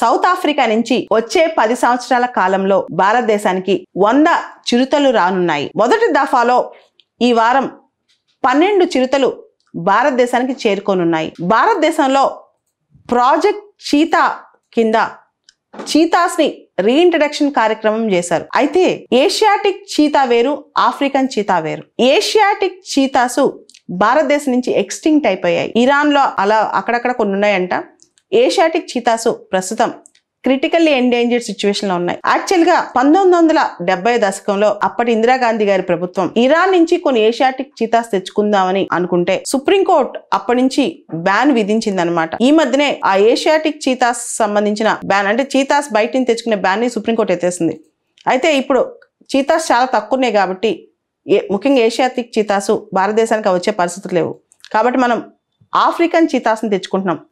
south Africa నుంచి వచ్చే పది సంవత్సరాల కాలంలో భారతదేశానికి వంద చిరుతలు రానున్నాయి మొదటి దఫాలో ఈ వారం పన్నెండు చిరుతలు భారతదేశానికి చేరుకోనున్నాయి భారతదేశంలో ప్రాజెక్ట్ చీతా కింద చీతాస్ని రీఇంట్రడక్షన్ కార్యక్రమం చేశారు అయితే ఏషియాటిక్ చీతా వేరు ఆఫ్రికన్ చీతా వేరు ఏషియాటిక్ చీతాసు భారతదేశం నుంచి ఎక్స్టింక్ట్ అయిపోయాయి ఇరాన్లో అలా అక్కడక్కడ కొన్ని ఉన్నాయంట ఏషియాటిక్ చీతాసు ప్రస్తుతం క్రిటికల్లీ ఎండేంజర్డ్ సిచ్యువేషన్ లో ఉన్నాయి యాక్చువల్ గా పంతొమ్మిది వందల డెబ్బై దశకంలో అప్పటి ఇందిరాగాంధీ గారి ప్రభుత్వం ఇరాన్ నుంచి కొన్ని ఏషియాటిక్ చీతాస్ తెచ్చుకుందామని అనుకుంటే సుప్రీంకోర్టు అప్పటి నుంచి బ్యాన్ విధించిందనమాట ఈ మధ్యనే ఆ ఏషియాటిక్ చీతాస్ సంబంధించిన బ్యాన్ అంటే చీతాస్ బయట తెచ్చుకునే బ్యాన్ ని సుప్రీంకోర్టు ఎత్తేసింది అయితే ఇప్పుడు చీతాస్ చాలా తక్కువనే కాబట్టి ముఖ్యంగా ఏషియాటిక్ చీతాసు భారతదేశానికి వచ్చే పరిస్థితులు లేవు కాబట్టి మనం ఆఫ్రికన్ చీతాస్ని తెచ్చుకుంటున్నాం